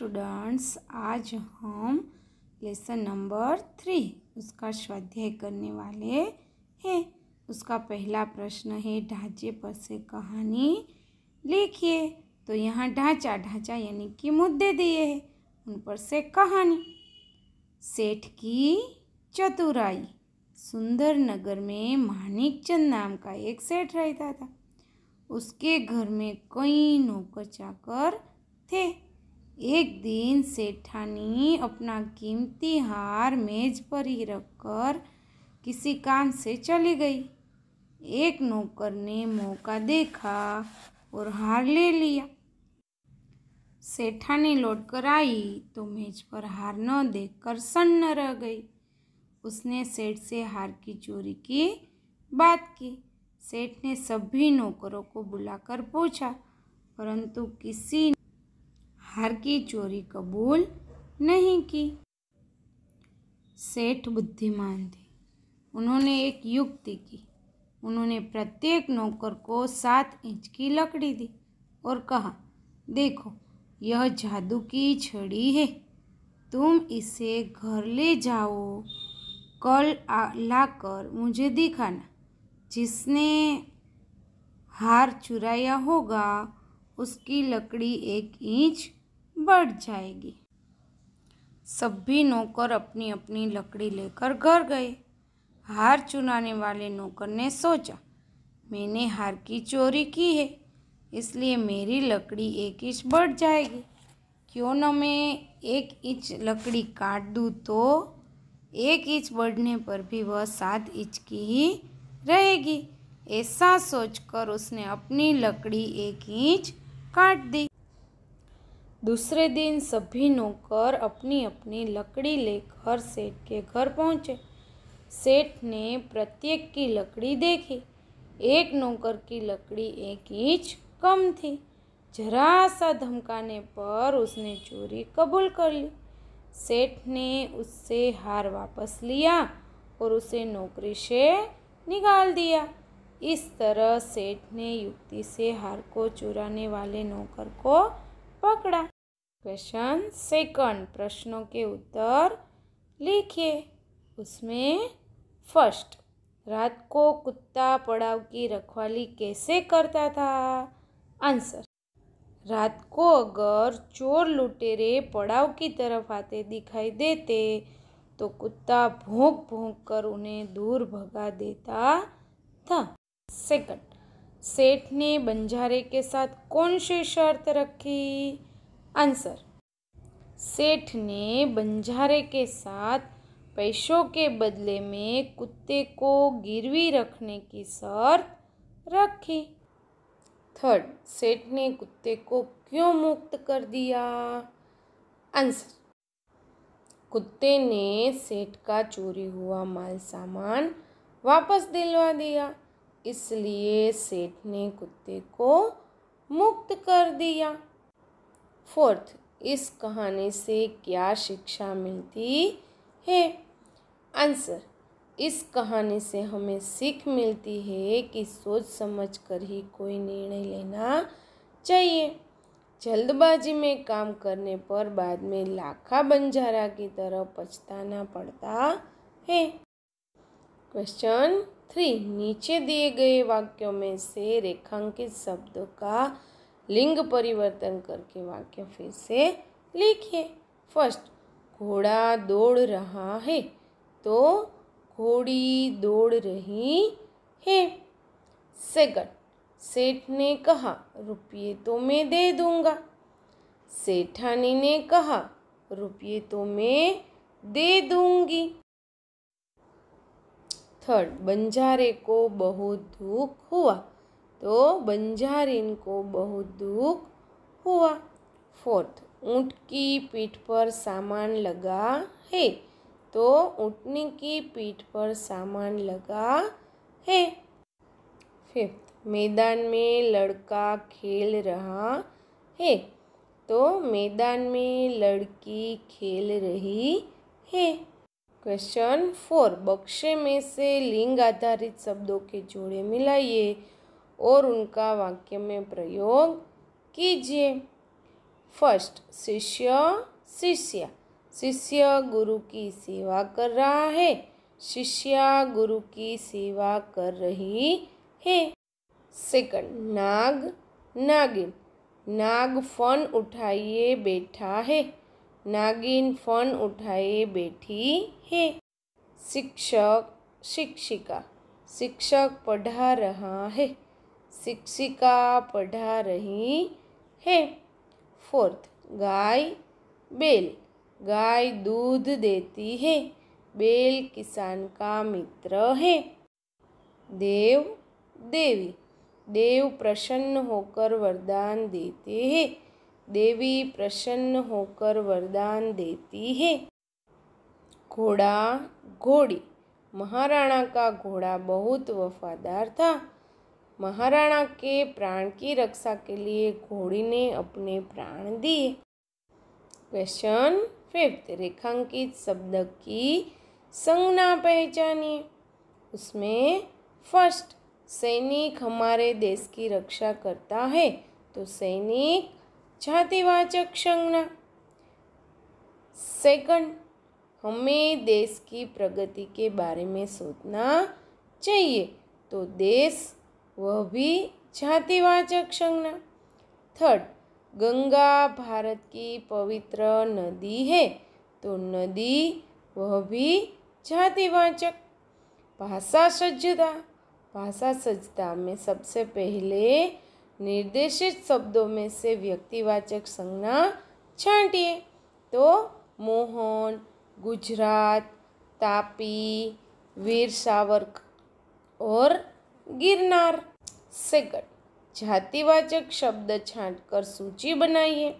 students आज हम lesson number three उसका स्वाध्याय करने वाले हैं उसका पहला प्रश्न है ढांचे पर से कहानी लिखिए तो यहाँ ढांचा ढांचा यानी कि मुद्दे दिए हैं उन पर से कहानी सेठ की चतुराई सुंदर नगर में चंद नाम का एक सेठ रहता था उसके घर में कई नौकर चाकर थे एक दिन सेठानी अपना कीमती हार मेज पर ही रखकर किसी काम से चली गई एक नौकर ने मौका देखा और हार ले लिया सेठानी लौट कर आई तो मेज पर हार न देख कर सन्न रह गई उसने सेठ से हार की चोरी की बात की सेठ ने सभी नौकरों को बुलाकर पूछा परंतु किसी हार की चोरी कबूल नहीं की सेठ बुद्धिमान थे उन्होंने एक युक्ति की उन्होंने प्रत्येक नौकर को सात इंच की लकड़ी दी और कहा देखो यह जादू की छड़ी है तुम इसे घर ले जाओ कल लाकर मुझे दिखाना जिसने हार चुराया होगा उसकी लकड़ी एक इंच बढ़ जाएगी सभी नौकर अपनी अपनी लकड़ी लेकर घर गए हार चुनाने वाले नौकर ने सोचा मैंने हार की चोरी की है इसलिए मेरी लकड़ी एक इंच बढ़ जाएगी क्यों न मैं एक इंच लकड़ी काट दूँ तो एक इंच बढ़ने पर भी वह सात इंच की ही रहेगी ऐसा सोचकर उसने अपनी लकड़ी एक इंच काट दी दूसरे दिन सभी नौकर अपनी अपनी लकड़ी लेकर सेठ के घर पहुंचे सेठ ने प्रत्येक की लकड़ी देखी एक नौकर की लकड़ी एक इंच कम थी जरा सा धमकाने पर उसने चोरी कबूल कर ली सेठ ने उससे हार वापस लिया और उसे नौकरी से निकाल दिया इस तरह सेठ ने युक्ति से हार को चुराने वाले नौकर को पकड़ा क्वेश्चन सेकंड प्रश्नों के उत्तर लिखिए उसमें फर्स्ट रात को कुत्ता पड़ाव की रखवाली कैसे करता था आंसर रात को अगर चोर लुटेरे पड़ाव की तरफ आते दिखाई देते तो कुत्ता भोंक भोंक कर उन्हें दूर भगा देता था सेकंड सेठ ने बंजारे के साथ कौन सी शर्त रखी आंसर सेठ ने बंजारे के साथ पैसों के बदले में कुत्ते को गिरवी रखने की शर्त रखी थर्ड सेठ ने कुत्ते को क्यों मुक्त कर दिया आंसर कुत्ते ने सेठ का चोरी हुआ माल सामान वापस दिलवा दिया इसलिए सेठ ने कुत्ते को मुक्त कर दिया फोर्थ इस कहानी से क्या शिक्षा मिलती है आंसर इस कहानी से हमें सीख मिलती है कि सोच समझ कर ही कोई निर्णय लेना चाहिए जल्दबाजी में काम करने पर बाद में लाखा बंजारा की तरह पछताना पड़ता है क्वेश्चन थ्री नीचे दिए गए वाक्यों में से रेखांकित शब्दों का लिंग परिवर्तन करके वाक्य फिर से लिखिए फर्स्ट घोड़ा दौड़ रहा है तो घोड़ी दौड़ रही है सेकंड सेठ ने कहा रुपये तो मैं दे दूंगा सेठानी ने कहा रुपये तो मैं दे दूंगी थर्ड बंजारे को बहुत दुख हुआ तो बंजार को बहुत दुख हुआ फोर्थ ऊँट की पीठ पर सामान लगा है तो ऊँटनी की पीठ पर सामान लगा है फिफ्थ मैदान में लड़का खेल रहा है तो मैदान में लड़की खेल रही है क्वेश्चन फोर बक्शे में से लिंग आधारित शब्दों के जोड़े मिलाइए और उनका वाक्य में प्रयोग कीजिए फर्स्ट शिष्य शिष्य शिष्य गुरु की सेवा कर रहा है शिष्या गुरु की सेवा कर रही है सेकंड नाग नागिन नाग फन उठाइए बैठा है नागिन फोन उठाए बैठी है शिक्षक शिक्षिका शिक्षक पढ़ा रहा है शिक्षिका पढ़ा रही है फोर्थ गाय बेल गाय दूध देती है बेल किसान का मित्र है देव देवी देव प्रसन्न होकर वरदान देते हैं देवी प्रसन्न होकर वरदान देती है घोड़ा घोड़ी महाराणा का घोड़ा बहुत वफादार था महाराणा के प्राण की रक्षा के लिए घोड़ी ने अपने प्राण दिए क्वेश्चन फिफ्थ रेखांकित शब्द की संज्ञा पहचानिए उसमें फर्स्ट सैनिक हमारे देश की रक्षा करता है तो सैनिक जातिवाचक संज्ञा सेकंड हमें देश की प्रगति के बारे में सोचना चाहिए तो देश वह भी जातिवाचक संज्ञा थर्ड गंगा भारत की पवित्र नदी है तो नदी वह भी जातिवाचक भाषा सज्जता भाषा सज्जता में सबसे पहले निर्देशित शब्दों में से व्यक्तिवाचक संज्ञा छाटिए तो मोहन गुजरात तापी वीर सावरक और गिरनार सेकंड जातिवाचक शब्द छाट कर सूची बनाइए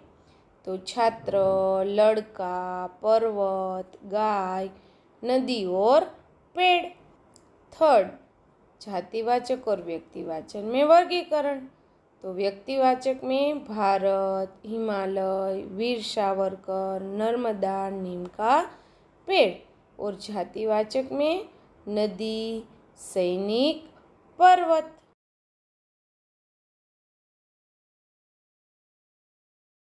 तो छात्र लड़का पर्वत गाय नदी और पेड़ थर्ड जातिवाचक और व्यक्तिवाचन में वर्गीकरण तो व्यक्तिवाचक में भारत हिमालय वीर सावरकर नर्मदा नीम का पेड़ और जातिवाचक में नदी सैनिक पर्वत